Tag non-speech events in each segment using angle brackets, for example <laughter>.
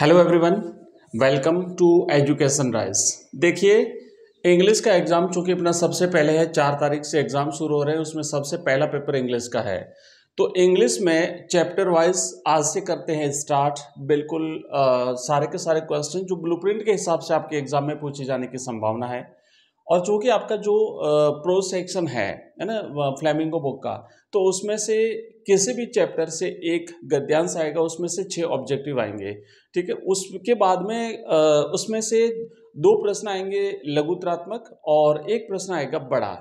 Hello everyone welcome to education rise देखिए English का exam चूंकि अपना सबसे पहले है चार तारीख से एग्ज़ाम शुरू हो रहे हैं उसमें सबसे पहला पेपर इंग्लिश का है तो इंग्लिश में चैप्टर वाइज आज से करते हैं स्टार्ट बिल्कुल आ, सारे के सारे क्वेश्चन जो ब्लूप्रिंट के हिसाब से आपके एग्ज़ाम में पूछे जाने की संभावना है और जो आपका जो प्रो सेक्शन है है ना फ्लैमिंगो बुक का तो उसमें से किसी भी चैप्टर से एक गद्यांश आएगा उसमें से छः ऑब्जेक्टिव आएंगे ठीक है उसके बाद में उसमें से दो प्रश्न आएंगे लघुत्रात्मक और एक प्रश्न आएगा बड़ा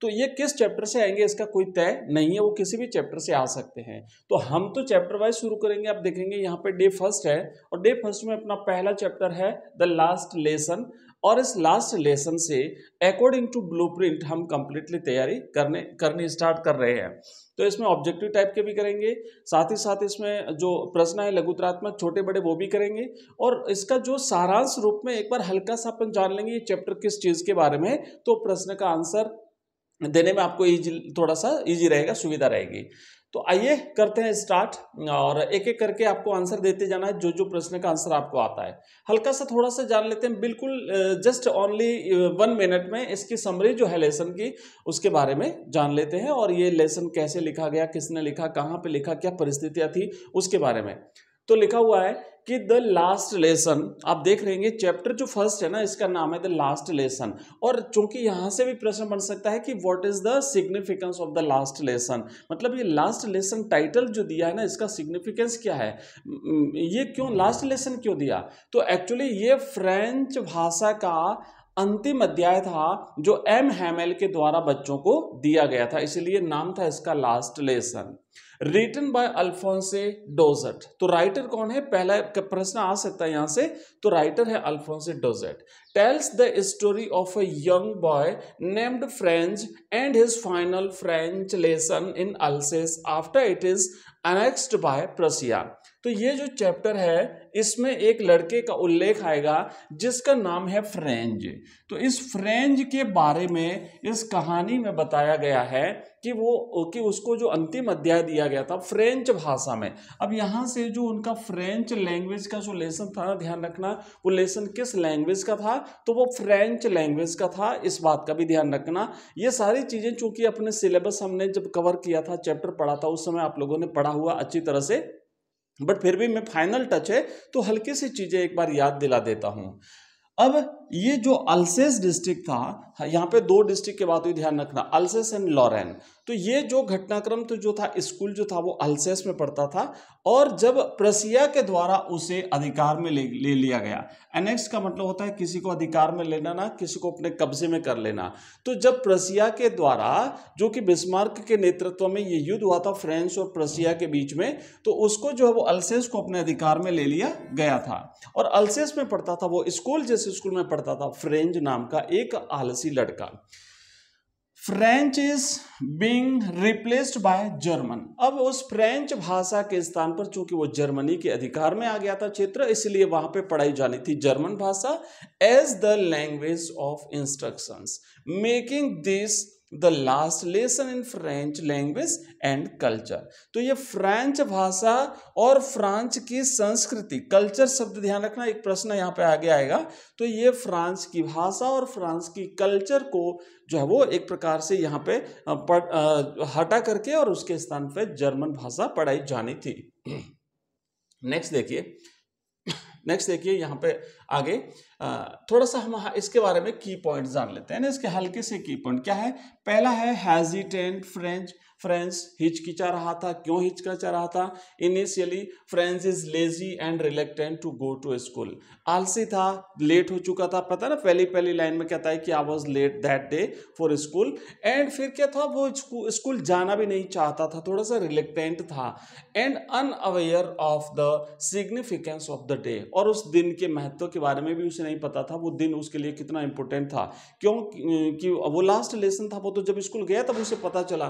तो ये किस चैप्टर से आएंगे इसका कोई तय नहीं है वो किसी भी चैप्टर से आ सकते हैं तो हम तो चैप्टर वाइज शुरू करेंगे आप देखेंगे यहाँ पे डे फर्स्ट है और डे फर्स्ट में अपना पहला चैप्टर है द लास्ट लेसन और इस लास्ट लेसन से अकॉर्डिंग टू प्रिंट हम कंप्लीटली तैयारी करने करनी स्टार्ट कर रहे हैं तो इसमें ऑब्जेक्टिव टाइप के भी करेंगे साथ ही साथ इसमें जो प्रश्न है लघुतरात्मक छोटे बड़े वो भी करेंगे और इसका जो सारांश रूप में एक बार हल्का सा अपन जान लेंगे ये चैप्टर किस चीज़ के बारे में तो प्रश्न का आंसर देने में आपको इजी थोड़ा सा ईजी रहेगा सुविधा रहेगी तो आइए करते हैं स्टार्ट और एक एक करके आपको आंसर देते जाना है जो जो प्रश्न का आंसर आपको आता है हल्का सा थोड़ा सा जान लेते हैं बिल्कुल जस्ट ओनली वन मिनट में इसकी समरी जो है लेसन की उसके बारे में जान लेते हैं और ये लेसन कैसे लिखा गया किसने लिखा कहाँ पे लिखा क्या परिस्थितियाँ थी उसके बारे में तो लिखा हुआ है कि द लास्ट लेसन आप देख रहे हैं चैप्टर जो फर्स्ट है ना इसका नाम है द लास्ट लेसन और चूंकि यहां से भी प्रश्न बन सकता है कि what is the significance of the last lesson मतलब ये लास्ट लेसन टाइटल जो दिया है ना इसका सिग्निफिकेंस क्या है ये क्यों लास्ट लेसन क्यों दिया तो एक्चुअली ये फ्रेंच भाषा का अंतिम अध्याय था जो एम हैमेल के द्वारा बच्चों को दिया गया था इसलिए नाम था इसका last lesson written by Alphonse डोजट तो राइटर कौन है पहला प्रश्न आ सकता है यहां से तो राइटर है अल्फोंसे डोजट tells the story of a young boy named French and his final French lesson in Alsace after it is annexed by Prussia तो ये जो चैप्टर है इसमें एक लड़के का उल्लेख आएगा जिसका नाम है फ्रेंज तो इस फ्रेंज के बारे में इस कहानी में बताया गया है कि वो कि उसको जो अंतिम अध्याय दिया गया था फ्रेंच भाषा में अब यहाँ से जो उनका फ्रेंच लैंग्वेज का जो लेसन था ध्यान रखना वो लेसन किस लैंग्वेज का था तो वो फ्रेंच लैंग्वेज का था इस बात का भी ध्यान रखना ये सारी चीज़ें चूँकि अपने सिलेबस हमने जब कवर किया था चैप्टर पढ़ा था उस समय आप लोगों ने पढ़ा हुआ अच्छी तरह से बट फिर भी मैं फाइनल टच है तो हल्के से चीज़ें एक बार याद दिला देता हूँ अब ये जो अल्सेस डिस्ट्रिक्ट था यहाँ पे दो डिस्ट्रिक्ट के बात हुई ध्यान रखना अल्सेस एंड लॉरेन तो ये जो घटनाक्रम तो जो था स्कूल जो था वो अल्सेस में पढ़ता था और जब प्रसिया के द्वारा उसे अधिकार में ले, ले लिया गया एनेक्स का मतलब होता है किसी को अधिकार में लेना ना किसी को अपने कब्जे में कर लेना तो जब प्रसिया के द्वारा जो कि बिस्मार्क के नेतृत्व में ये युद्ध हुआ था फ्रांस और प्रसिया के बीच में तो उसको जो है वो अल्सेस को अपने अधिकार में ले लिया गया था और अल्सेस में पढ़ता था वो स्कूल जैसे स्कूल में पढ़ता था फ्रेंच नाम का एक आलसी लड़का French is being replaced by German अब उस फ्रेंच भाषा के स्थान पर चूंकि वो जर्मनी के अधिकार में आ गया था क्षेत्र इसलिए वहां पे पढ़ाई जानी थी जर्मन भाषा as the language of instructions making this the last lesson in French language and culture तो ये फ्रेंच भाषा और फ्रांस की संस्कृति कल्चर शब्द ध्यान रखना एक प्रश्न यहाँ पे आगे आएगा तो ये फ्रांस की भाषा और फ्रांस की कल्चर को जो है वो एक प्रकार से यहाँ पे हटा करके और उसके स्थान पे जर्मन भाषा पढ़ाई जानी थी नेक्स्ट <clears throat> देखिए नेक्स्ट <clears throat> देखिए यहाँ पे आगे हाँ। थोड़ा सा हम हाँ, इसके बारे में की पॉइंट जान लेते हैं ना इसके हल्के से की पॉइंट क्या है पहला है हैजिटेंट फ्रेंच फ्रेंड्स हिचकिचा रहा था क्यों हिचकिचा रहा था initially friends is lazy and reluctant to go to school आलसी था लेट हो चुका था पता ना पहली पहली लाइन में कहता है कि I was late that day for school and फिर क्या था वो स्कूल जाना भी नहीं चाहता था थोड़ा सा रिलेक्टेंट था and unaware of the significance of the day और उस दिन के महत्व के बारे में भी उसे नहीं पता था वो दिन उसके लिए कितना इंपॉर्टेंट था क्यों वो लास्ट लेसन था वो तो जब स्कूल गया तब उसे पता चला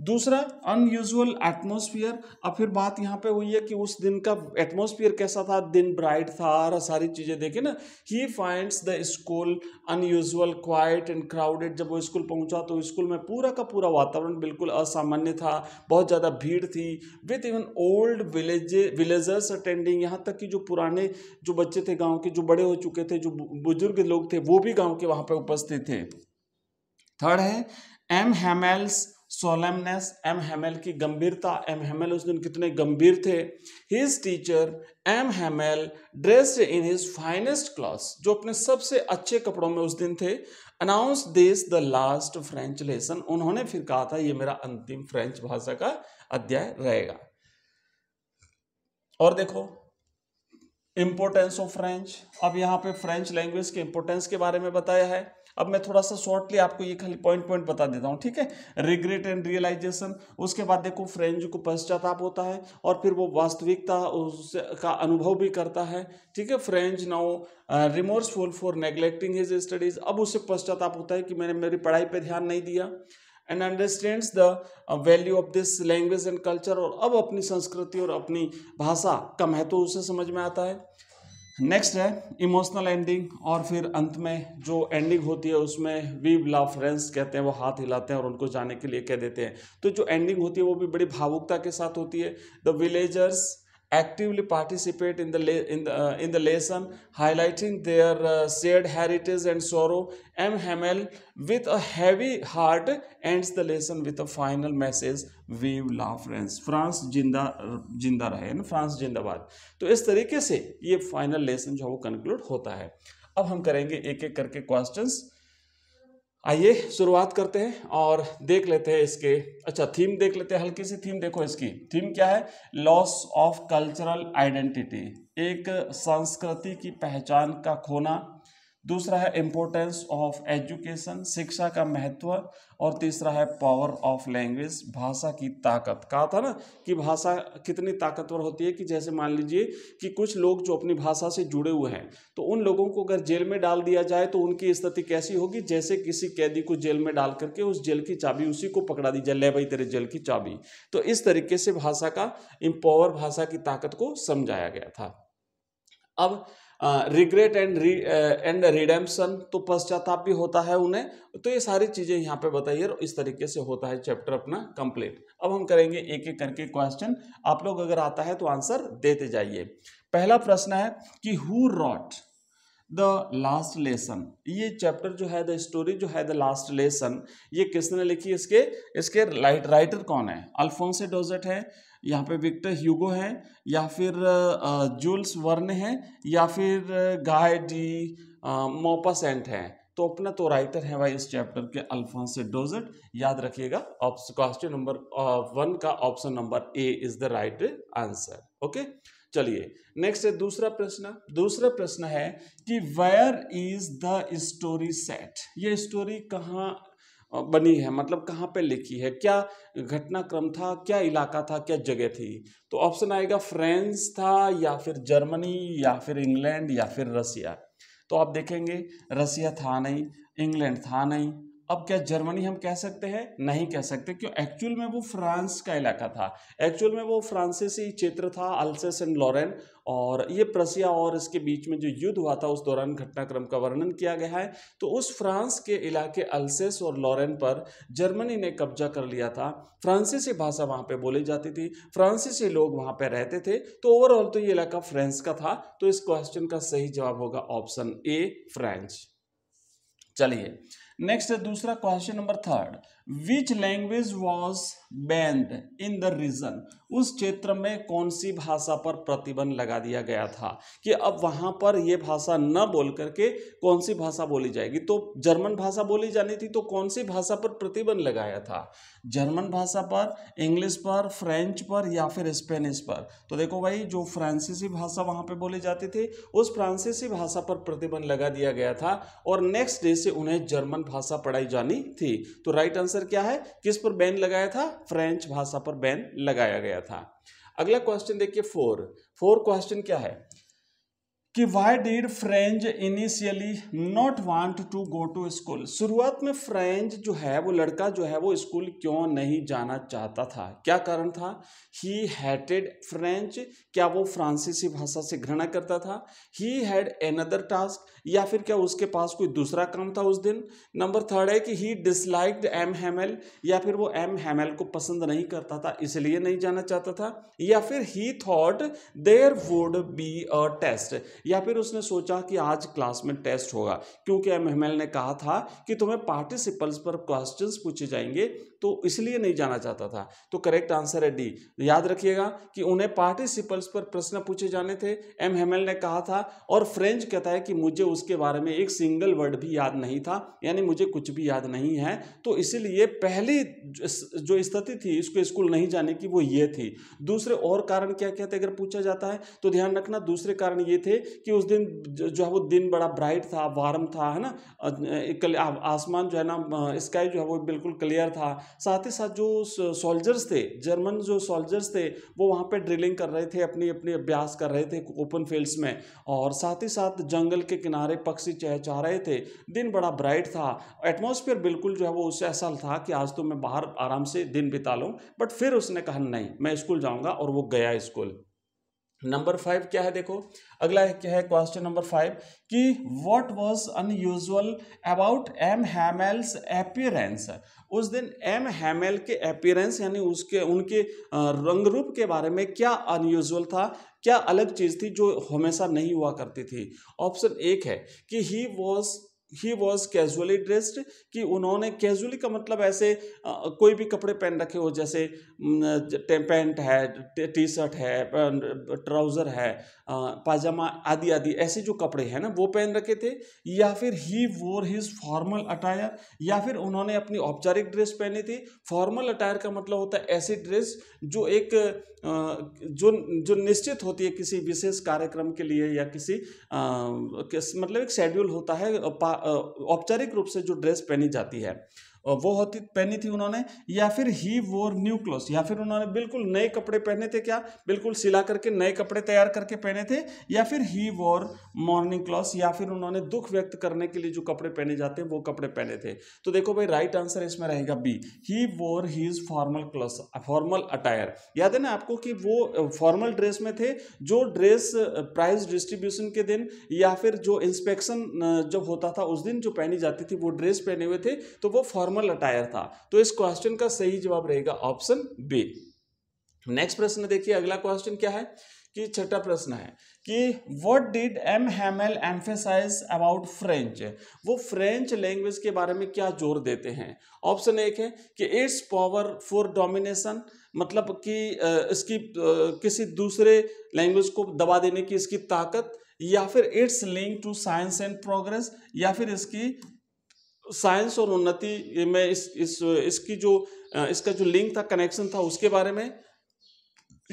दूसरा अनयूजल एटमोसफियर अब फिर बात यहाँ पे हुई है कि उस दिन का एटमोसफियर कैसा था दिन ब्राइट था और सारी चीज़ें देखे ना ही finds the school unusual quiet and crowded जब वो स्कूल पहुँचा तो स्कूल में पूरा का पूरा वातावरण बिल्कुल असामान्य था बहुत ज़्यादा भीड़ थी with even old village villagers attending यहाँ तक कि जो पुराने जो बच्चे थे गाँव के जो बड़े हो चुके थे जो बुजुर्ग लोग थे वो भी गाँव के वहाँ पर उपस्थित थे थर्ड है M Hamel's solemnness M Hamel की गंभीरता एम हेमेल उस दिन कितने गंभीर थे his teacher M Hamel dressed in his finest class जो अपने सबसे अच्छे कपड़ों में उस दिन थे announce this the last French lesson उन्होंने फिर कहा था ये मेरा अंतिम फ्रेंच भाषा का अध्याय रहेगा और देखो इंपोर्टेंस ऑफ फ्रेंच अब यहां पे फ्रेंच लैंग्वेज के इंपोर्टेंस के बारे में बताया है अब मैं थोड़ा सा शॉर्टली आपको ये खाली पॉइंट पॉइंट बता देता हूँ ठीक है रिग्रेट एंड रियलाइजेशन उसके बाद देखो फ्रेंड को पश्चाताप होता है और फिर वो वास्तविकता उस का अनुभव भी करता है ठीक है Franz now remorseful for neglecting his studies अब उसे पश्चाताप होता है कि मैंने मेरी पढ़ाई पर ध्यान नहीं दिया and understand the value of this language and culture और अब अपनी संस्कृति और अपनी भाषा का महत्व उसे समझ में आता है नेक्स्ट है इमोशनल एंडिंग और फिर अंत में जो एंडिंग होती है उसमें वी लव फ्रेंड्स कहते हैं वो हाथ हिलाते हैं और उनको जाने के लिए कह देते हैं तो जो एंडिंग होती है वो भी बड़ी भावुकता के साथ होती है the villagers actively participate in the in the, uh, in the lesson highlighting their uh, shared heritage and sorrow m hamel with a heavy heart ends the lesson with a final message vive la France france jinda jinda rahe na france jindabad to is tarike se ye final lesson jo है वो conclude होता है अब हम करेंगे ek एक करके questions आइए शुरुआत करते हैं और देख लेते हैं इसके अच्छा थीम देख लेते हैं हल्की सी थीम देखो इसकी थीम क्या है लॉस ऑफ कल्चरल आइडेंटिटी एक संस्कृति की पहचान का खोना दूसरा है इम्पोर्टेंस ऑफ एजुकेशन शिक्षा का महत्व और तीसरा है पावर ऑफ लैंग्वेज भाषा की ताकत कहा था ना कि भाषा कितनी ताकतवर होती है कि जैसे मान लीजिए कि कुछ लोग जो अपनी भाषा से जुड़े हुए हैं तो उन लोगों को अगर जेल में डाल दिया जाए तो उनकी स्थिति कैसी होगी जैसे किसी कैदी को जेल में डाल करके उस जेल की चाबी उसी को पकड़ा दी जाए ले भाई तेरे जेल की चाबी तो इस तरीके से भाषा का इम्पावर भाषा की ताकत को समझाया गया था अब रिग्रेट एंड एंड रिडेम्पशन तो पश्चाताप भी होता है उन्हें तो ये सारी चीज़ें यहाँ पे बताइए और इस तरीके से होता है चैप्टर अपना कंप्लीट अब हम करेंगे एक एक करके क्वेश्चन आप लोग अगर आता है तो आंसर देते जाइए पहला प्रश्न है कि who wrote the last lesson ये चैप्टर जो है द स्टोरी जो है द लास्ट लेसन ये किसने लिखी इसके इसके राइट राइटर कौन है अल्फोंसे डोजेट है यहाँ पे विक्टर ह्यूगो है या फिर जूल्स वर्न है या फिर गाय डी मोपासेंट है तो अपना तो राइटर है भाई इस चैप्टर के अल्फोंसे डोजेट याद रखिएगा क्वेश्चन नंबर वन का option number A is the right answer okay चलिए नेक्स्ट है दूसरा प्रश्न दूसरा प्रश्न है कि where is the story set ये स्टोरी कहाँ बनी है मतलब कहाँ पे लिखी है क्या घटनाक्रम था क्या इलाका था क्या जगह थी तो ऑप्शन आएगा फ्रांस था या फिर जर्मनी या फिर इंग्लैंड या फिर रसिया तो आप देखेंगे रसिया था नहीं इंग्लैंड था नहीं अब क्या जर्मनी हम कह सकते हैं नहीं कह सकते क्यों एक्चुअल में वो फ्रांस का इलाका था एक्चुअल में वो फ्रांसीसी क्षेत्र था अल्सेस एंड लॉरेन और ये प्रसिया और इसके बीच में जो युद्ध हुआ था उस दौरान घटनाक्रम का वर्णन किया गया है तो उस फ्रांस के इलाके अल्सेस और लॉरेन पर जर्मनी ने कब्जा कर लिया था फ्रांसीसी भाषा वहाँ पर बोली जाती थी फ्रांसीसी लोग वहाँ पर रहते थे तो ओवरऑल तो ये इलाका फ्रांस का था तो इस क्वेश्चन का सही जवाब होगा ऑप्शन ए फ्रेंच चलिए नेक्स्ट है दूसरा question number third which language was banned in the region उस क्षेत्र में कौन सी भाषा पर प्रतिबंध लगा दिया गया था कि अब वहां पर यह भाषा न बोल करके कौन सी भाषा बोली जाएगी तो जर्मन भाषा बोली जानी थी तो कौन सी भाषा पर प्रतिबंध लगाया था जर्मन भाषा पर इंग्लिश पर फ्रेंच पर या फिर स्पेनिश पर तो देखो भाई जो फ्रांसीसी भाषा वहां पर बोली जाती थी उस फ्रांसीसी भाषा पर प्रतिबंध लगा दिया गया था और नेक्स्ट डे से उन्हें जर्मन भाषा पढ़ाई जानी थी तो राइट आंसर क्या है किस पर बैन लगाया था फ्रेंच भाषा पर बैन लगाया गया था अगला क्वेश्चन देखिए फोर फोर क्वेश्चन क्या है कि why did French initially not want to go to school शुरुआत में फ्रेंच जो है वो लड़का जो है वो स्कूल क्यों नहीं जाना चाहता था क्या कारण था ही हैटेड फ्रेंच क्या वो फ्रांसीसी भाषा से घृणा करता था ही हैड एनदर टास्क या फिर क्या उसके पास कोई दूसरा काम था उस दिन नंबर थर्ड है कि ही डिसलाइकड एम हेमल या फिर वो एम हेमल को पसंद नहीं करता था इसलिए नहीं जाना चाहता था या फिर he thought there would be a test या फिर उसने सोचा कि आज क्लास में टेस्ट होगा क्योंकि एम एमएल ने कहा था कि तुम्हें पार्टिसिपल्स पर क्वेश्चन पूछे जाएंगे तो इसलिए नहीं जाना चाहता था तो करेक्ट आंसर है डी याद रखिएगा कि उन्हें पार्टिसिपल्स पर प्रश्न पूछे जाने थे एम हेमल ने कहा था और फ्रेंच कहता है कि मुझे उसके बारे में एक सिंगल वर्ड भी याद नहीं था यानी मुझे कुछ भी याद नहीं है तो इसीलिए पहली जो स्थिति थी इसको स्कूल नहीं जाने की वो ये थी दूसरे और कारण क्या क्या थे अगर पूछा जाता है तो ध्यान रखना दूसरे कारण ये थे कि उस दिन जो है वो दिन बड़ा ब्राइट था वार्म था है ना आसमान जो है ना स्काई जो है वो बिल्कुल क्लियर था साथ ही साथ जो सोल्जर्स थे जर्मन जो सोल्जर्स थे वो वहाँ पे ड्रिलिंग कर रहे थे अपनी अपनी अभ्यास कर रहे थे ओपन फील्ड्स में और साथ ही साथ जंगल के किनारे पक्षी चहचा रहे थे दिन बड़ा ब्राइट था एटमोसफियर बिल्कुल जो है वो उससे ऐसा था कि आज तो मैं बाहर आराम से दिन बिता लूँ बट फिर उसने कहा नहीं मैं स्कूल जाऊँगा और वो गया स्कूल नंबर फाइव क्या है देखो अगला क्या है क्वेश्चन नंबर फाइव कि what was unusual about M Hamel's appearance उस दिन एम हैमेल के अपियरेंस यानी उसके उनके रंग रूप के बारे में क्या अनयूजुअल था क्या अलग चीज़ थी जो हमेशा नहीं हुआ करती थी ऑप्शन एक है कि he was he was casually dressed कि उन्होंने कैजुअली का मतलब ऐसे आ, कोई भी कपड़े पहन रखे हो जैसे पैंट है टी शर्ट है ट्राउज़र है पाजामा आदि आदि ऐसे जो कपड़े हैं ना वो पहन रखे थे या फिर ही वोर हिज फॉर्मल अटायर या फिर उन्होंने अपनी औपचारिक ड्रेस पहनी थी फॉर्मल अटायर का मतलब होता है ऐसी ड्रेस जो एक जो जो निश्चित होती है किसी विशेष कार्यक्रम के लिए या किसी मतलब एक शेड्यूल होता है औपचारिक रूप से जो ड्रेस पहनी जाती है वो होती पहनी थी उन्होंने या फिर ही वोर न्यू क्लोथ या फिर उन्होंने बिल्कुल नए कपड़े पहने थे क्या बिल्कुल सिला करके नए कपड़े तैयार करके पहने थे या फिर ही वोर मॉर्निंग क्लोथ या फिर उन्होंने दुख व्यक्त करने के लिए जो कपड़े पहने जाते हैं वो कपड़े पहने थे तो देखो भाई राइट आंसर इसमें रहेगा B he wore his formal cloth formal attire याद है ना आपको कि वो फॉर्मल ड्रेस में थे जो ड्रेस प्राइज डिस्ट्रीब्यूशन के दिन या फिर जो इंस्पेक्शन जब होता था उस दिन जो पहनी जाती थी वो ड्रेस पहने हुए थे तो वो फॉर्मल फॉर्मल अटायर था तो इस क्वेश्चन का सही जवाब रहेगा ऑप्शन बी नेक्स्ट प्रश्न देखिए अगला क्वेश्चन क्या है कि छठा प्रश्न है कि what did M Hamel emphasise about French वो फ्रेंच लैंग्वेज के बारे में क्या जोर देते हैं ऑप्शन एक है कि इट्स पावर फॉर डोमिनेशन मतलब कि इसकी किसी दूसरे लैंग्वेज को दबा देने की इसकी ताकत या फिर it's link to science and progress या फिर इसकी साइंस और उन्नति में इस इस इसकी जो इसका जो लिंक था कनेक्शन था उसके बारे में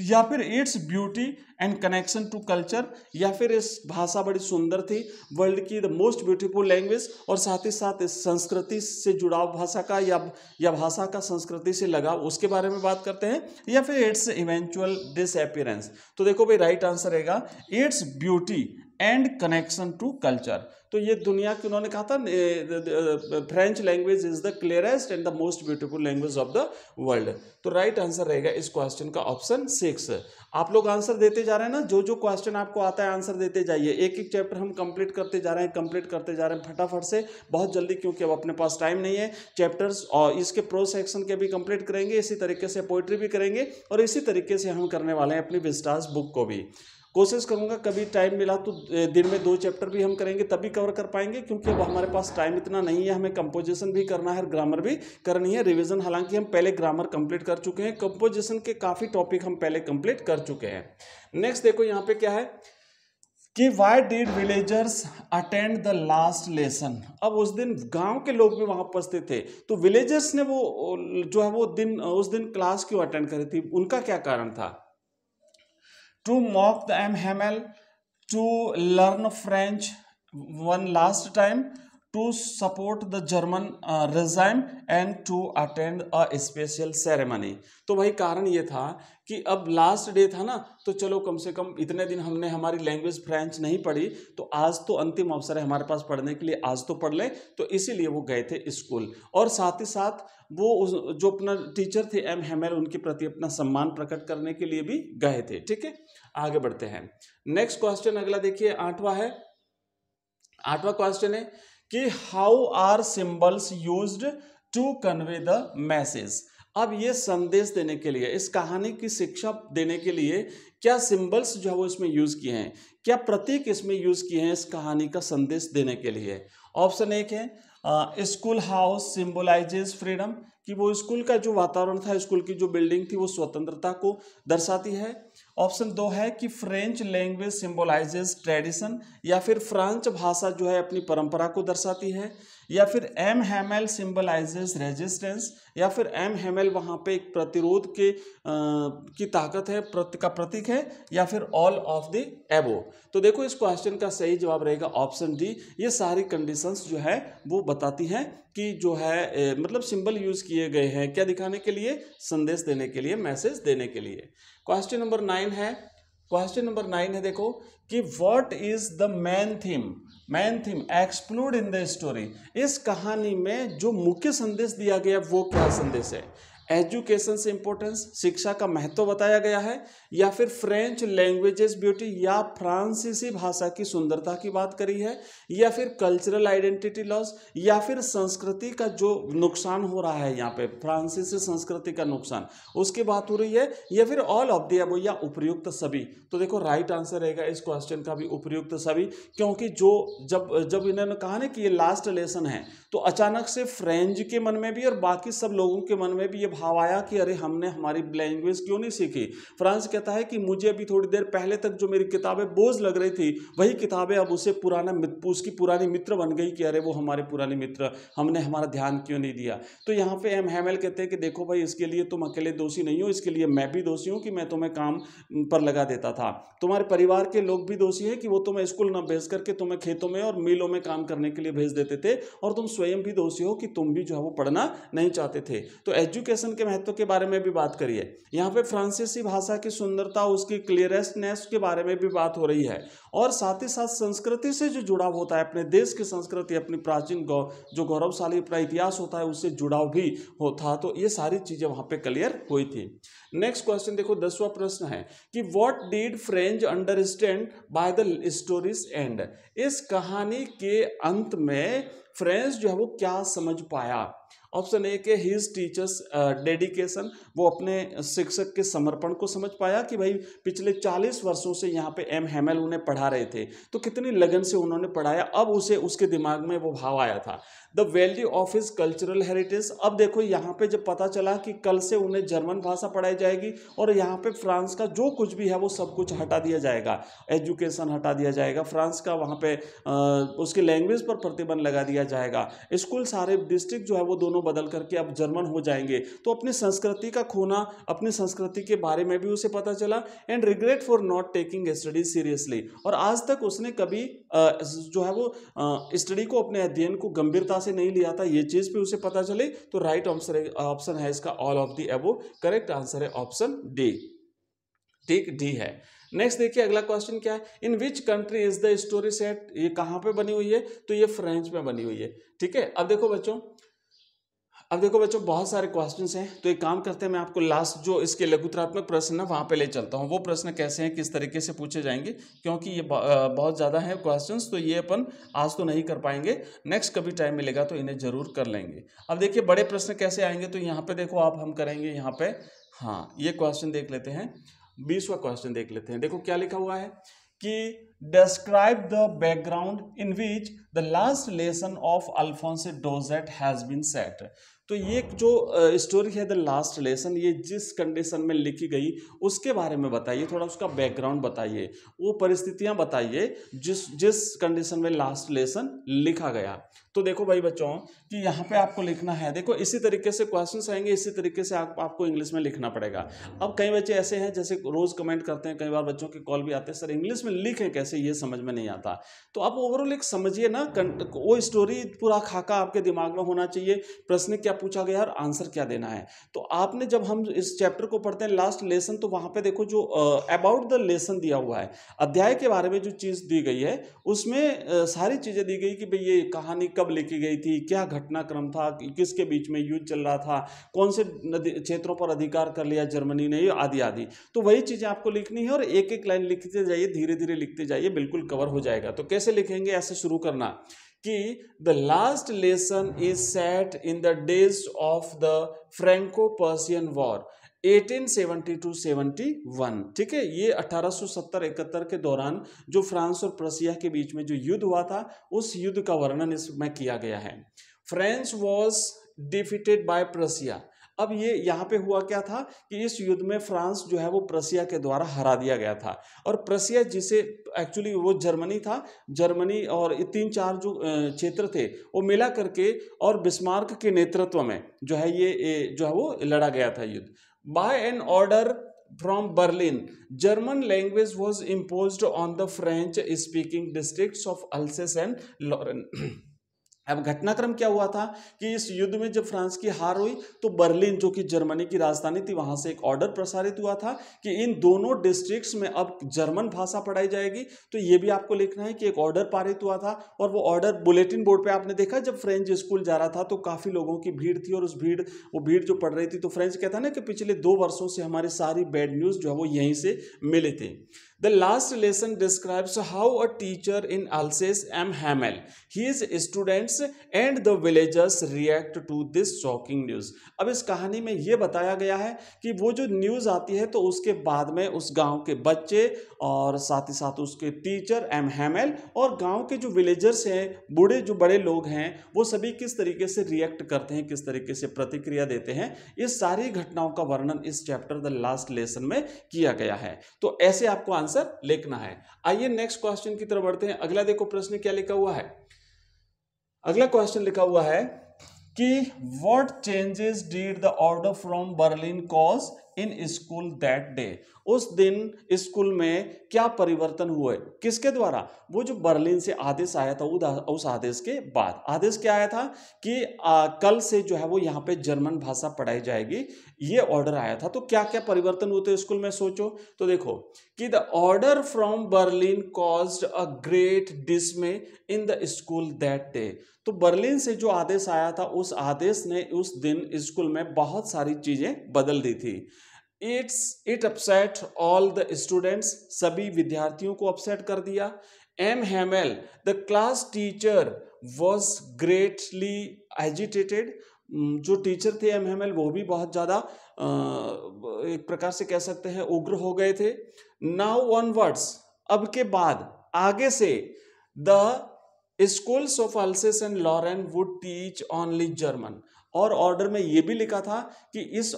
या फिर it's beauty and connection to culture या फिर इस भाषा बड़ी सुंदर थी वर्ल्ड की द मोस्ट ब्यूटीफुल लैंग्वेज और साथ ही साथ इस संस्कृति से जुड़ाव भाषा का या या भाषा का संस्कृति से लगाव उसके बारे में बात करते हैं या फिर इट्स इवेंचुअल डिसअपियरेंस तो देखो भाई राइट आंसर रहेगा it's beauty and connection to culture तो ये दुनिया की उन्होंने कहा था French language is the clearest and the most beautiful language of the world तो राइट आंसर रहेगा इस क्वेश्चन का ऑप्शन सिक्स आप लोग आंसर देते जा रहे हैं ना जो जो क्वेश्चन आपको आता है आंसर देते जाइए एक एक चैप्टर हम कंप्लीट करते जा रहे हैं कंप्लीट करते जा रहे हैं फटाफट से बहुत जल्दी क्योंकि अब अपने पास टाइम नहीं है चैप्टर्स और इसके प्रो सेक्शन के भी कंप्लीट करेंगे इसी तरीके से पोइट्री भी करेंगे और इसी तरीके से हम करने वाले हैं अपनी विस्टास बुक को भी कोशिश करूंगा कभी टाइम मिला तो दिन में दो चैप्टर भी हम करेंगे तभी कवर कर पाएंगे क्योंकि अब हमारे पास टाइम इतना नहीं है हमें कंपोजिशन भी करना है और ग्रामर भी करनी है रिविजन हालांकि हम पहले ग्रामर कंप्लीट कर चुके हैं कंपोजिशन के काफ़ी टॉपिक हम पहले कंप्लीट कर चुके हैं नेक्स्ट देखो यहाँ पे क्या है कि why did villagers attend the last lesson अब उस दिन गांव के लोग भी वहां उपस्थित थे तो विलेजर्स ने वो जो है वो दिन उस दिन क्लास क्यों अटेंड करी थी उनका क्या कारण था to mock the aim to learn French one last time, to support the German uh, regime and to attend a special ceremony. तो भाई कारण ये था कि अब लास्ट डे था ना तो चलो कम से कम इतने दिन हमने हमारी लैंग्वेज फ्रेंच नहीं पढ़ी तो आज तो अंतिम अवसर है हमारे पास पढ़ने के लिए आज तो पढ़ लें तो इसीलिए वो गए थे स्कूल और साथ ही साथ वो उस जो अपना टीचर थे एम हेमेल उनके प्रति अपना सम्मान प्रकट करने के लिए भी गए थे ठीक है आगे बढ़ते हैं नेक्स्ट क्वेश्चन अगला देखिए आठवां है आठवां क्वेश्चन है कि how are symbols use to convey the message अब ये संदेश देने के लिए इस कहानी की शिक्षा देने के लिए क्या सिंबल्स जो है वो इसमें यूज़ किए हैं क्या प्रतीक इसमें यूज़ किए हैं इस कहानी का संदेश देने के लिए ऑप्शन एक है स्कूल हाउस सिंबलाइजेस फ्रीडम कि वो स्कूल का जो वातावरण था स्कूल की जो बिल्डिंग थी वो स्वतंत्रता को दर्शाती है ऑप्शन दो है कि फ्रेंच लैंग्वेज सिंबोलाइजेज ट्रेडिशन या फिर फ्रांच भाषा जो है अपनी परंपरा को दर्शाती है या फिर एम एल सिंबलाइजेस रेजिस्टेंस या फिर एम एल वहाँ पे एक प्रतिरोध के आ, की ताकत है प्रति का प्रतीक है या फिर ऑल ऑफ द एबो तो देखो इस क्वेश्चन का सही जवाब रहेगा ऑप्शन डी ये सारी कंडीशंस जो है वो बताती हैं कि जो है ए, मतलब सिंबल यूज़ किए गए हैं क्या दिखाने के लिए संदेश देने के लिए मैसेज देने के लिए क्वेश्चन नंबर नाइन है क्वेश्चन नंबर नाइन है देखो कि what is the main theme main theme explored in the story इस कहानी में जो मुख्य संदेश दिया गया वो क्या संदेश है एजुकेशन से इम्पोर्टेंस शिक्षा का महत्व बताया गया है या फिर फ्रेंच लैंग्वेजेस ब्यूटी या फ्रांसीसी भाषा की सुंदरता की बात करी है या फिर कल्चरल आइडेंटिटी लॉस या फिर संस्कृति का जो नुकसान हो रहा है यहाँ पे फ्रांसीसी संस्कृति का नुकसान उसकी बात हो रही है या फिर ऑल ऑफ दिया या उपयुक्त सभी तो देखो राइट आंसर रहेगा इस क्वेश्चन का भी उपयुक्त सभी क्योंकि जो जब जब इन्होंने कहा ना कि ये लास्ट लेसन है तो अचानक से फ्रेंच के मन में भी और बाकी सब लोगों के मन में भी ये भाव आया कि अरे हमने हमारी लैंग्वेज क्यों नहीं सीखी फ्रांस कहता है कि मुझे अभी थोड़ी देर पहले तक जो मेरी किताबें बोझ लग रही थी वही किताबें अब उसे पुराना उसकी पुरानी मित्र बन गई कि अरे वो हमारे पुराने मित्र हमने हमारा ध्यान क्यों नहीं दिया तो यहाँ पर एम हेमल कहते हैं कि देखो भाई इसके लिए तुम अकेले दोषी नहीं हो इसके लिए मैं भी दोषी हूँ कि मैं तुम्हें काम पर लगा देता था तुम्हारे परिवार के लोग भी दोषी है कि वो तुम्हें स्कूल न भेज करके तुम्हें खेतों में और मिलों में काम करने के लिए भेज देते थे और तुम स्वयं भी दोषी हो कि तुम भी जो है वो पढ़ना नहीं चाहते थे तो एजुकेशन के महत्व के बारे में भी बात करिए यहाँ पे फ्रांसीसी भाषा की सुंदरता उसकी क्लियरेस्टनेस के बारे में भी बात हो रही है और साथ ही साथ संस्कृति से जो जुड़ाव होता है अपने देश की संस्कृति अपनी प्राचीन गौ, जो गौरवशाली अपना इतिहास होता है उससे जुड़ाव भी होता तो ये सारी चीज़ें वहाँ पर क्लियर हुई थी नेक्स्ट क्वेश्चन देखो दसवा प्रश्न है कि what did French understand by the stories and इस कहानी के अंत में फ्रेंस जो है वो क्या समझ पाया ऑप्शन ए के हिज टीचर्स डेडिकेशन वो अपने शिक्षक के समर्पण को समझ पाया कि भाई पिछले चालीस वर्षों से यहाँ पे एम हेमल उन्हें पढ़ा रहे थे तो कितनी लगन से उन्होंने पढ़ाया अब उसे उसके दिमाग में वो भाव आया था the value of his cultural heritage अब देखो यहाँ पे जब पता चला कि कल से उन्हें जर्मन भाषा पढ़ाई जाएगी और यहाँ पे फ्रांस का जो कुछ भी है वो सब कुछ हटा दिया जाएगा एजुकेशन हटा दिया जाएगा फ्रांस का वहाँ पे उसके उसकी लैंग्वेज पर प्रतिबंध लगा दिया जाएगा स्कूल सारे डिस्ट्रिक्ट जो है वो दोनों दोनों बदल करके अब जर्मन हो जाएंगे तो अपनी संस्कृति का खोना अपनी संस्कृति के बारे में भी उसे पता चला and regret for not taking study seriously और आज तक उसने कभी जो है वो स्टडी को अपने अध्ययन को गंभीरता से नहीं लिया था ये चीज़ भी उसे पता चले तो राइट आंसर ऑप्शन है इसका all of the above correct answer है ऑप्शन डी ठीक डी है नेक्स्ट देखिए अगला क्वेश्चन क्या है in which country is the story set ये कहाँ पे बनी हुई है तो ये फ्रेंच में बनी हुई है ठीक है अब देखो बच्चों अब देखो बच्चों बहुत सारे क्वेश्चन हैं तो एक काम करते हैं मैं आपको लास्ट जो इसके लघुतरात्मक प्रश्न है वहाँ पे ले चलता हूँ वो प्रश्न कैसे हैं किस तरीके से पूछे जाएंगे क्योंकि ये बहुत ज़्यादा है क्वेश्चन तो ये अपन आज तो नहीं कर पाएंगे नेक्स्ट कभी टाइम मिलेगा तो इन्हें ज़रूर कर लेंगे अब देखिए बड़े प्रश्न कैसे आएंगे तो यहाँ पर देखो आप हम करेंगे यहाँ पर हाँ ये क्वेश्चन देख लेते हैं बीसवा क्वेश्चन देख लेते हैं देखो क्या लिखा हुआ है कि describe the background in which the last lesson of Alphonse डोजेट हैज बीन सेट तो ये जो स्टोरी है द लास्ट लेसन ये जिस कंडीशन में लिखी गई उसके बारे में बताइए थोड़ा उसका बैकग्राउंड बताइए वो परिस्थितियाँ बताइए जिस जिस कंडीशन में लास्ट लेसन लिखा गया तो देखो भाई बच्चों कि यहाँ पे आपको लिखना है देखो इसी तरीके से क्वेश्चन आएंगे इसी तरीके से आप, आपको इंग्लिश में लिखना पड़ेगा अब कई बच्चे ऐसे हैं जैसे रोज़ कमेंट करते हैं कई बार बच्चों के कॉल भी आते हैं सर इंग्लिश में लिखें कैसे ये समझ में नहीं आता तो आप ओवरऑल एक समझिए ना वो स्टोरी पूरा खाका आपके दिमाग में होना चाहिए प्रश्न क्या पूछा गया और आंसर क्या देना है तो आपने जब हम इस चैप्टर को पढ़ते हैं लास्ट लेसन तो वहाँ पर देखो जो अबाउट द लेसन दिया हुआ है अध्याय के बारे में जो चीज़ दी गई है उसमें सारी चीज़ें दी गई कि भाई ये कहानी कब कब लिखी गई थी क्या घटनाक्रम था किसके बीच में युद्ध चल रहा था कौन से क्षेत्रों पर अधिकार कर लिया जर्मनी ने आदि आदि तो वही चीज़ें आपको लिखनी है और एक एक लाइन लिखते जाइए धीरे धीरे लिखते जाइए बिल्कुल कवर हो जाएगा तो कैसे लिखेंगे ऐसे शुरू करना कि the last lesson is set in the days of the Franco Prussian war 1872 71 ठीक है ये 1870-71 के दौरान जो फ्रांस और प्रसिया के बीच में जो युद्ध हुआ था उस युद्ध का वर्णन इसमें किया गया है French was defeated by Prussia अब ये यहाँ पे हुआ क्या था कि इस युद्ध में फ्रांस जो है वो प्रसिया के द्वारा हरा दिया गया था और प्रसिया जिसे एक्चुअली वो जर्मनी था जर्मनी और तीन चार जो क्षेत्र थे वो मिला करके और बिस्मार्क के नेतृत्व में जो है ये जो है वो लड़ा गया था युद्ध By an order from Berlin, German language was imposed on the French speaking districts of Alsace and Lorraine. <clears throat> अब घटनाक्रम क्या हुआ था कि इस युद्ध में जब फ्रांस की हार हुई तो बर्लिन जो कि जर्मनी की राजधानी थी वहां से एक ऑर्डर प्रसारित हुआ था कि इन दोनों डिस्ट्रिक्ट्स में अब जर्मन भाषा पढ़ाई जाएगी तो ये भी आपको लिखना है कि एक ऑर्डर पारित हुआ था और वो ऑर्डर बुलेटिन बोर्ड पे आपने देखा जब फ्रेंच स्कूल जा रहा था तो काफ़ी लोगों की भीड़ थी और उस भीड़ वो भीड़ जो पड़ रही थी तो फ्रेंच कहता ना कि पिछले दो वर्षों से हमारी सारी बैड न्यूज़ जो है वो यहीं से मिले थे The last lesson describes how a teacher in Alsace M. Hamel, his students and the villagers react to this shocking news. अब इस कहानी में ये बताया गया है कि वो जो न्यूज़ आती है तो उसके बाद में उस गांव के बच्चे और साथ ही साथ उसके टीचर एम हैमेल और गांव के जो विलेजर्स हैं बूढ़े जो बड़े लोग हैं वो सभी किस तरीके से रिएक्ट करते हैं किस तरीके से प्रतिक्रिया देते हैं इस सारी घटनाओं का वर्णन इस चैप्टर द लास्ट लेसन में किया गया है तो ऐसे आपको आंसर आंसर लिखना है आइए नेक्स्ट क्वेश्चन की तरफ बढ़ते हैं अगला देखो प्रश्न क्या लिखा हुआ है अगला क्वेश्चन लिखा हुआ है कि what changes did the order from Berlin cause in school that day उस दिन स्कूल में क्या परिवर्तन हुए किसके द्वारा वो जो बर्लिन से आदेश आया था उस आदेश के बाद आदेश क्या आया था कि आ, कल से जो है वो यहाँ पे जर्मन भाषा पढ़ाई जाएगी ये ऑर्डर आया था तो क्या क्या परिवर्तन हुए थे स्कूल में सोचो तो देखो कि the order from Berlin cause a great dismay in the school that day तो बर्लिन से जो आदेश आया था उस आदेश ने उस दिन स्कूल में बहुत सारी चीज़ें बदल दी थी it's it upset all the students सभी विद्यार्थियों को अपसेट कर दिया M Hamel the class teacher was greatly agitated जो टीचर थे एम हेमेल वो भी बहुत ज़्यादा एक प्रकार से कह सकते हैं उग्र हो गए थे नाउ वर्ड्स अब के बाद आगे से the schools of Alsace and Lorraine would teach only German और ऑर्डर में ये भी लिखा था कि इस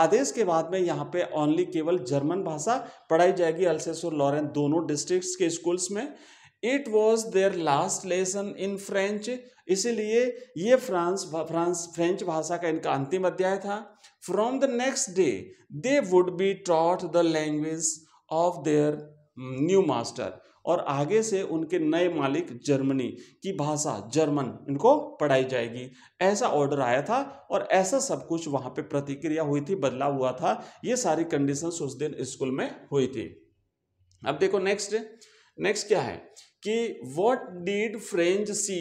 आदेश के बाद में यहाँ पे ओनली केवल जर्मन भाषा पढ़ाई जाएगी अल्सेस और लॉरेन दोनों डिस्ट्रिक्ट के स्कूल्स में it was their last lesson in French इसीलिए ये फ्रांस फ्रांस फ्रेंच भाषा का इनका अंतिम अध्याय था from the next day they would be taught the language of their new master और आगे से उनके नए मालिक जर्मनी की भाषा जर्मन इनको पढ़ाई जाएगी ऐसा ऑर्डर आया था और ऐसा सब कुछ वहां पे प्रतिक्रिया हुई थी बदलाव हुआ था ये सारी कंडीशन उस दिन स्कूल में हुई थी अब देखो नेक्स्ट नेक्स्ट क्या है कि what did French see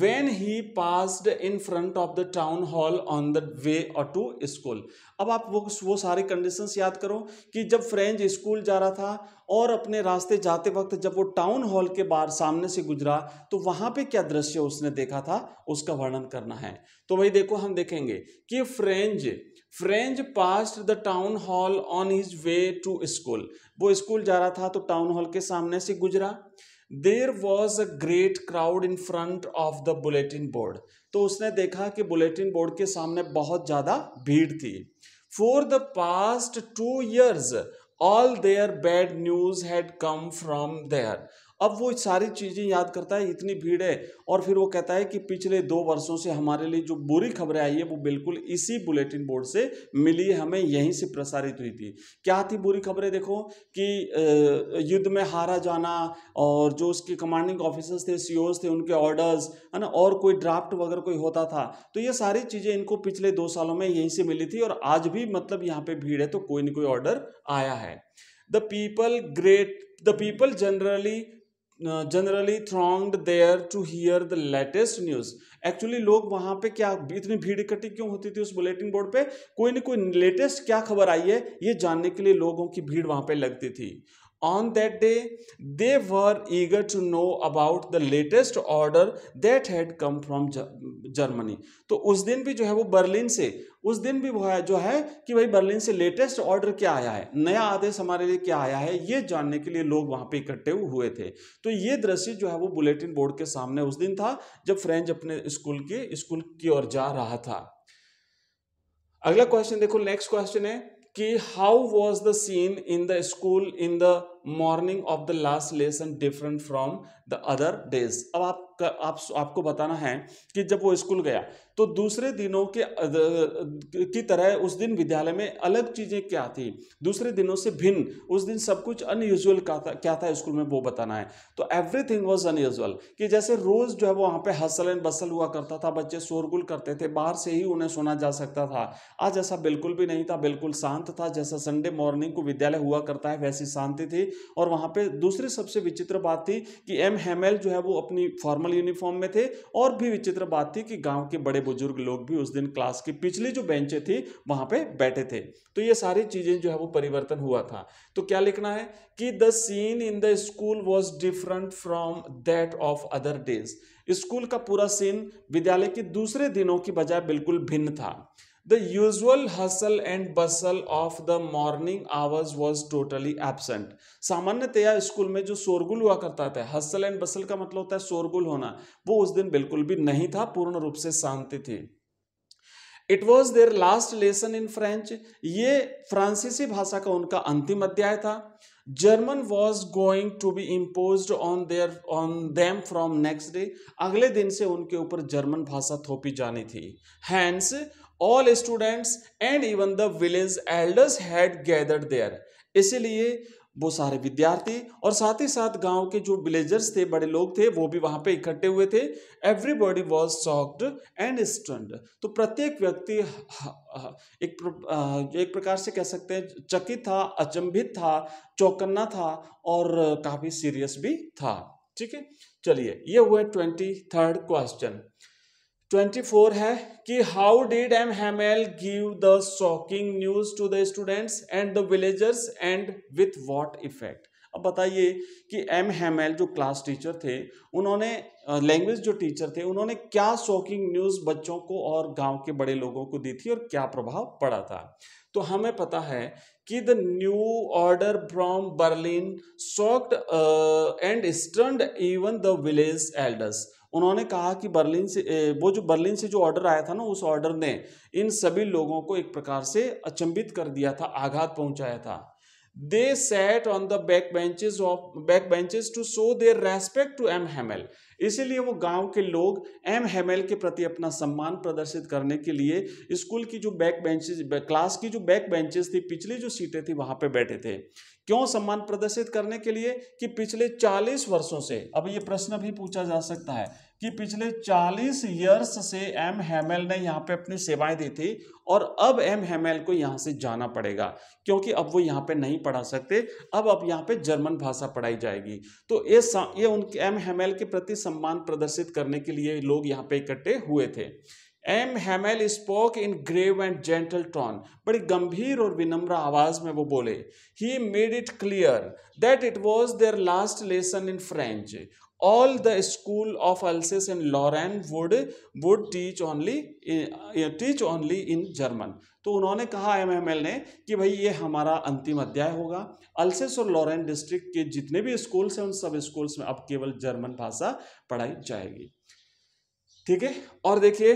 when he passed in front of the town hall on the way और टू स्कूल अब आप वो वो सारे कंडीशंस याद करो कि जब फ्रेंच स्कूल जा रहा था और अपने रास्ते जाते वक्त जब वो टाउन हॉल के बाहर सामने से गुजरा तो वहाँ पे क्या दृश्य उसने देखा था उसका वर्णन करना है तो भाई देखो हम देखेंगे कि French French pass the town hall on his way to school वो स्कूल जा रहा था तो टाउन हॉल के सामने से गुजरा there was a great crowd in front of the bulletin board तो उसने देखा कि बुलेटिन बोर्ड के सामने बहुत ज़्यादा भीड़ थी for the past two years all their bad news had come from there अब वो सारी चीज़ें याद करता है इतनी भीड़ है और फिर वो कहता है कि पिछले दो वर्षों से हमारे लिए जो बुरी खबरें आई है वो बिल्कुल इसी बुलेटिन बोर्ड से मिली हमें यहीं से प्रसारित हुई थी क्या थी बुरी खबरें देखो कि युद्ध में हारा जाना और जो उसके कमांडिंग ऑफिसर्स थे सी e थे उनके ऑर्डर्स है ना और कोई ड्राफ्ट वगैरह कोई होता था तो ये सारी चीज़ें इनको पिछले दो सालों में यहीं से मिली थी और आज भी मतलब यहाँ पर भीड़ है तो कोई ना कोई ऑर्डर आया है the people great the people generally generally thronged there to hear the latest news actually लोग वहां पे क्या इतनी भीड़ इकट्ठी क्यों होती थी उस बुलेटिन बोर्ड पे कोई ना कोई लेटेस्ट क्या खबर आई है ये जानने के लिए लोगों की भीड़ वहां पे लगती थी on that day they were eager to know about the latest order that had come from Germany. तो उस दिन भी जो है वो बर्लिन से उस दिन भी है जो है कि भाई बर्लिन से लेटेस्ट ऑर्डर क्या आया है नया आदेश हमारे लिए क्या आया है ये जानने के लिए लोग वहां पे इकट्ठे हुए थे तो ये दृश्य जो है वो बुलेटिन बोर्ड के सामने उस दिन था जब फ्रेंच अपने स्कूल के स्कूल की ओर जा रहा था अगला क्वेश्चन देखो नेक्स्ट क्वेश्चन है कि how was the scene in the school in the morning of the last lesson different from the other days अब आप आप आपको बताना है कि जब वो स्कूल गया तो दूसरे दिनों के की तरह उस दिन विद्यालय में अलग चीज़ें क्या थी दूसरे दिनों से भिन्न उस दिन सब कुछ अनयूजल क्या था क्या था स्कूल में वो बताना है तो एवरीथिंग वॉज़ अनयूजल कि जैसे रोज़ जो है वो वहाँ पे हसल एंड बसल हुआ करता था बच्चे शोरगुल करते थे बाहर से ही उन्हें सुना जा सकता था आज ऐसा बिल्कुल भी नहीं था बिल्कुल शांत था जैसा संडे मॉर्निंग को विद्यालय हुआ करता है वैसी शांति थी और वहाँ पे दूसरी सबसे विचित्र बात थी कि एम हेमेल जो है वो अपनी फॉर्मल यूनिफॉर्म में थे और भी विचित्र बात थी कि गांव के बड़े बुजुर्ग लोग भी उस दिन क्लास की पिछली जो बेंचें थी वहाँ पे बैठे थे तो ये सारी चीज़ें जो है वो परिवर्तन हुआ था तो क्या लिखना है कि the scene in the school was different from that of other days school का पूरा सीन विद्यालय के दूसरे दिनों की बजाय बिल्कुल भिन्न था The usual hustle and bustle of the morning hours was totally absent. सामान्यतया स्कूल में जो शोरगुल हुआ करता था हसल एंड बसल का मतलब होता है शोरगुल होना वो उस दिन बिल्कुल भी नहीं था पूर्ण रूप से शांति थी it was their last lesson in French ये फ्रांसीसी भाषा का उनका अंतिम अध्याय था German was going to be impose on their on them from next day अगले दिन से उनके ऊपर जर्मन भाषा थोपी जानी थी hence all students and even the village elders had gathered there इसीलिए वो सारे विद्यार्थी और साथ ही साथ गांव के जो विलेजर्स थे बड़े लोग थे वो भी वहां पे इकट्ठे हुए थे everybody was shocked and stunned तो प्रत्येक व्यक्ति एक प्र, एक प्रकार से कह सकते हैं चकित था अचंभित था चौकन्ना था और काफी सीरियस भी था ठीक है चलिए ये हुआ twenty third question twenty four है कि how did M Hamel give the shocking news to the students and the villagers and with what effect अब बताइए कि एम हेमेल जो क्लास टीचर थे उन्होंने लैंग्वेज जो टीचर थे उन्होंने क्या शॉकिंग न्यूज़ बच्चों को और गांव के बड़े लोगों को दी थी और क्या प्रभाव पड़ा था तो हमें पता है कि the new order from Berlin shocked and stunned even the village elders उन्होंने कहा कि बर्लिन से वो जो बर्लिन से जो ऑर्डर आया था ना उस ऑर्डर ने इन सभी लोगों को एक प्रकार से अचंभित कर दिया था आघात पहुंचाया था they sat on the back benches of back benches to show their respect to M Hamel इसीलिए वो गांव के लोग एम हेमल के प्रति अपना सम्मान प्रदर्शित करने के लिए स्कूल की जो बैक बेंचेज क्लास की जो बैक बेंचेज थी पिछली जो सीटें थी वहां पे बैठे थे क्यों सम्मान प्रदर्शित करने के लिए कि पिछले 40 वर्षों से अब ये प्रश्न भी पूछा जा सकता है कि पिछले 40 इयर्स से एम हेमेल ने यहाँ पे अपनी सेवाएं दी थी और अब एम हेमेल को यहाँ से जाना पड़ेगा क्योंकि अब वो यहाँ पे नहीं पढ़ा सकते अब अब यहाँ पे जर्मन भाषा पढ़ाई जाएगी तो ये ये उनके एम हेमेल के प्रति सम्मान प्रदर्शित करने के लिए लोग यहाँ पे इकट्ठे हुए थे M Hamel spoke in grave and gentle tone बड़ी गंभीर और विनम्र आवाज में वो बोले he made it clear that it was their last lesson in French all the school of Alsace and Lorraine would would teach only eh, eh, teach only in German तो उन्होंने कहा एम ने कि भाई ये हमारा अंतिम अध्याय होगा अल्सेस और लॉरेन डिस्ट्रिक्ट के जितने भी स्कूल्स हैं उन सब स्कूल्स में अब केवल जर्मन भाषा पढ़ाई जाएगी ठीक है और देखिए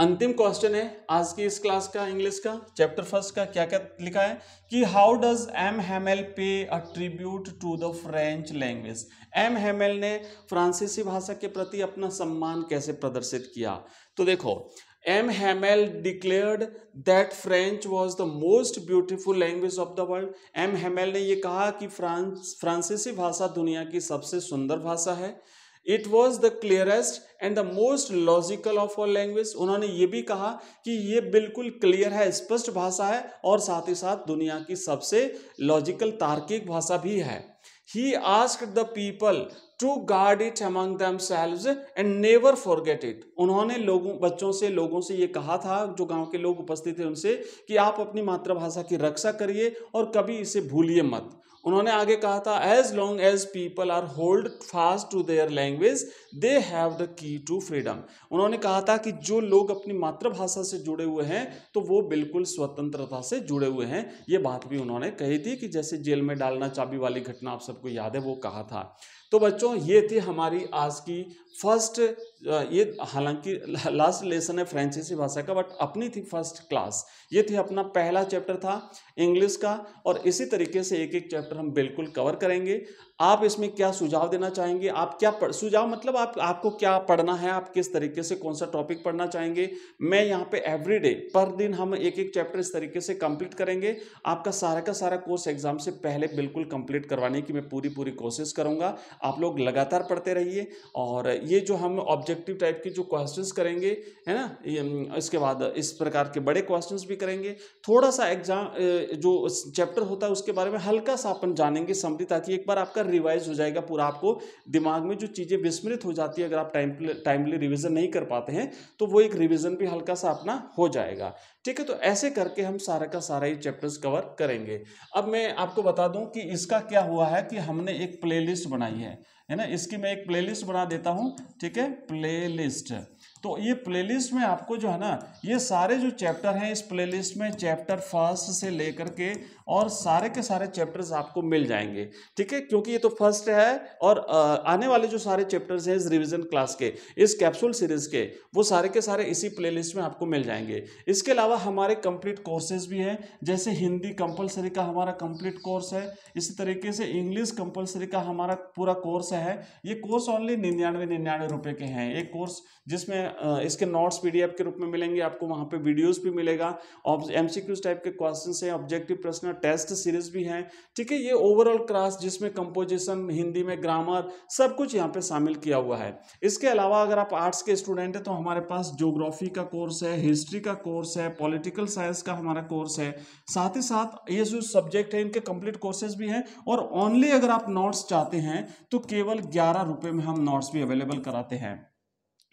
अंतिम क्वेश्चन है आज की इस क्लास का इंग्लिश का चैप्टर फर्स्ट का क्या क्या लिखा है कि how does M Hamel pay attribute to the French language M Hamel ने फ्रांसीसी भाषा के प्रति अपना सम्मान कैसे प्रदर्शित किया तो देखो M Hamel declared that French was the most beautiful language of the world M Hamel ने यह कहा कि फ्रांस फ्रांसीसी भाषा दुनिया की सबसे सुंदर भाषा है it was the clearest and the most logical of all language उन्होंने ये भी कहा कि ये बिल्कुल क्लियर है स्पष्ट भाषा है और साथ ही साथ दुनिया की सबसे लॉजिकल तार्किक भाषा भी है he ask the people to guard it among themselves and never forget it उन्होंने लोगों बच्चों से लोगों से ये कहा था जो गांव के लोग उपस्थित थे उनसे कि आप अपनी मातृभाषा की रक्षा करिए और कभी इसे भूलिए मत उन्होंने आगे कहा था as long as people are hold fast to their language they have the key to freedom उन्होंने कहा था कि जो लोग अपनी मातृभाषा से जुड़े हुए हैं तो वो बिल्कुल स्वतंत्रता से जुड़े हुए हैं ये बात भी उन्होंने कही थी कि जैसे जेल में डालना चाबी वाली घटना आप सबको याद है वो कहा था तो बच्चों ये थी हमारी आज की फर्स्ट ये हालांकि लास्ट लेसन है फ्रेंचीसी भाषा का बट अपनी थी फर्स्ट क्लास ये थी अपना पहला चैप्टर था इंग्लिश का और इसी तरीके से एक एक चैप्टर हम बिल्कुल कवर करेंगे आप इसमें क्या सुझाव देना चाहेंगे आप क्या पढ़, सुझाव मतलब आप आपको क्या पढ़ना है आप किस तरीके से कौन सा टॉपिक पढ़ना चाहेंगे मैं यहाँ पे डे पर दिन हम एक एक चैप्टर इस तरीके से कंप्लीट करेंगे आपका सारा का सारा कोर्स एग्जाम से पहले बिल्कुल कंप्लीट करवाने की मैं पूरी पूरी कोशिश करूँगा आप लोग लगातार पढ़ते रहिए और ये जो हम ऑब्जेक्ट ऑब्जेक्टिव टाइप के जो क्वेश्चंस करेंगे है ना इसके बाद इस प्रकार के बड़े क्वेश्चंस भी करेंगे थोड़ा सा एग्जाम जो चैप्टर होता है उसके बारे में हल्का सा अपन जानेंगे समझे ताकि एक बार आपका रिवाइज हो जाएगा पूरा आपको दिमाग में जो चीज़ें विस्मृत हो जाती है अगर आप टाइम टाइमली रिविजन नहीं कर पाते हैं तो वो एक रिविजन भी हल्का सा अपना हो जाएगा ठीक है तो ऐसे करके हम सारा का सारा ये चैप्टर्स कवर करेंगे अब मैं आपको बता दूं कि इसका क्या हुआ है कि हमने एक प्लेलिस्ट बनाई है है ना इसकी मैं एक प्लेलिस्ट बना देता हूं ठीक है प्लेलिस्ट तो ये प्लेलिस्ट में आपको जो है ना ये सारे जो चैप्टर हैं इस प्लेलिस्ट में चैप्टर फर्स्ट से लेकर के और सारे के सारे चैप्टर्स आपको मिल जाएंगे ठीक है क्योंकि ये तो फर्स्ट है और आने वाले जो सारे चैप्टर्स हैं इस रिविजन क्लास के इस कैप्सूल सीरीज के वो सारे के सारे इसी प्लेलिस्ट में आपको मिल जाएंगे इसके अलावा हमारे कंप्लीट कोर्सेज भी हैं जैसे हिंदी कंपलसरी का हमारा कंप्लीट कोर्स है इसी तरीके से इंग्लिश कंपलसरी का हमारा पूरा कोर्स है ये कोर्स ओनली निन्यानवे निन्यानवे रुपये के हैं एक कोर्स जिसमें इसके नोट्स पीडीएफ के रूप में मिलेंगे आपको वहां पे वीडियोस भी मिलेगा और टाइप के क्वेश्चन हैं ऑब्जेक्टिव प्रश्न टेस्ट सीरीज भी हैं ठीक है ये ओवरऑल क्लास जिसमें कंपोजिशन हिंदी में ग्रामर सब कुछ यहाँ पे शामिल किया हुआ है इसके अलावा अगर आप आर्ट्स के स्टूडेंट हैं तो हमारे पास जोग्राफी का कोर्स है हिस्ट्री का कोर्स है पॉलिटिकल साइंस का हमारा कोर्स है साथ ही साथ ये जो सब्जेक्ट है इनके कंप्लीट कोर्सेज भी हैं और ओनली अगर आप नोट्स चाहते हैं तो केवल ग्यारह रुपये में हम नोट्स भी अवेलेबल कराते हैं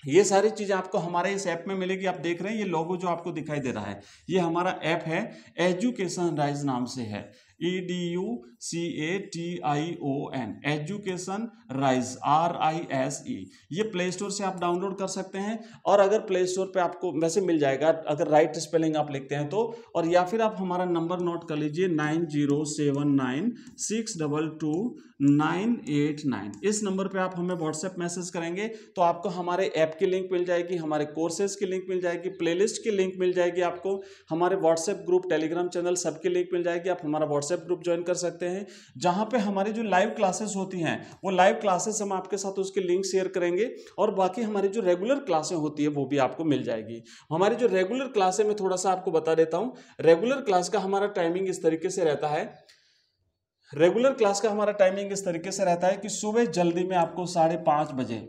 ये सारी चीज़ आपको हमारे इस ऐप में मिलेगी आप देख रहे हैं ये लोगो जो आपको दिखाई दे रहा है ये हमारा ऐप है एजुकेशन राइज नाम से है E D U C A T I O N education rise R I S E ये प्ले स्टोर से आप डाउनलोड कर सकते हैं और अगर प्ले स्टोर पे आपको वैसे मिल जाएगा अगर राइट स्पेलिंग आप लिखते हैं तो और या फिर आप हमारा नंबर नोट कर लीजिए nine zero seven nine six double two nine eight nine इस नंबर पे आप हमें व्हाट्सएप मैसेज करेंगे तो आपको हमारे ऐप की लिंक मिल जाएगी हमारे कोर्सेज की लिंक मिल जाएगी प्लेलिस्ट की लिंक मिल जाएगी आपको हमारे व्हाट्सएप ग्रुप टेलीग्राम चैनल सबकी लिंक मिल जाएगी आप हमारा व्हाट्सएप व्हाट्सएप ग्रुप ज्वाइन कर सकते हैं जहां पे हमारी जो लाइव क्लासेस होती हैं वो लाइव क्लासेस हम आपके साथ उसके लिंक शेयर करेंगे और बाकी हमारी जो रेगुलर क्लासें होती है वो भी आपको मिल जाएगी हमारी जो रेगुलर क्लासें मैं थोड़ा सा आपको बता देता हूँ रेगुलर क्लास का हमारा टाइमिंग इस तरीके से रहता है रेगुलर क्लास का हमारा टाइमिंग इस तरीके से रहता है कि सुबह जल्दी में आपको साढ़े पाँच बजे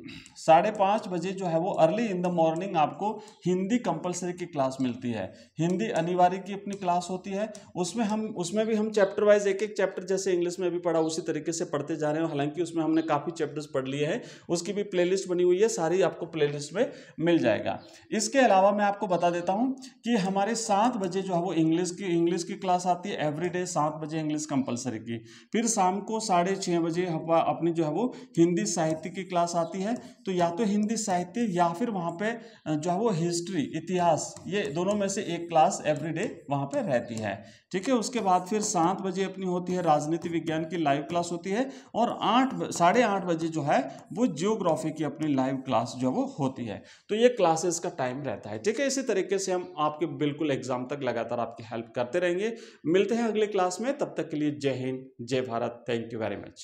साढ़े पाँच बजे जो है वो अर्ली इन द मॉर्निंग आपको हिंदी कंपलसरी की क्लास मिलती है हिंदी अनिवार्य की अपनी क्लास होती है उसमें हम उसमें भी हम चैप्टर वाइज एक एक चैप्टर जैसे इंग्लिश में भी पढ़ा उसी तरीके से पढ़ते जा रहे हैं हालांकि उसमें हमने काफ़ी चैप्टर्स पढ़ लिए हैं उसकी भी प्ले बनी हुई है सारी आपको प्ले में मिल जाएगा इसके अलावा मैं आपको बता देता हूँ कि हमारे सात बजे जो है वो इंग्लिश की इंग्लिश की क्लास आती है एवरी डे सात बजे इंग्लिश कंपलसरी की फिर शाम को साढ़े छः बजे अपनी जो है वो हिंदी साहित्य की क्लास आती है तो या तो हिंदी साहित्य या फिर वहाँ पे जो है वो हिस्ट्री इतिहास ये दोनों में से एक क्लास एवरीडे वहाँ पर रहती है ठीक है उसके बाद फिर सात बजे अपनी होती है राजनीति विज्ञान की लाइव क्लास होती है और आठ साढ़े आठ बजे जो है वो जियोग्राफी की अपनी लाइव क्लास जो है वो होती है तो ये क्लासेस का टाइम रहता है ठीक है इसी तरीके से हम आपके बिल्कुल एग्जाम तक लगातार आपकी हेल्प करते रहेंगे मिलते हैं अगले क्लास में तब तक के लिए जय हिंद জয় ভারত থ্যাংক ইউ ভেরি মাচ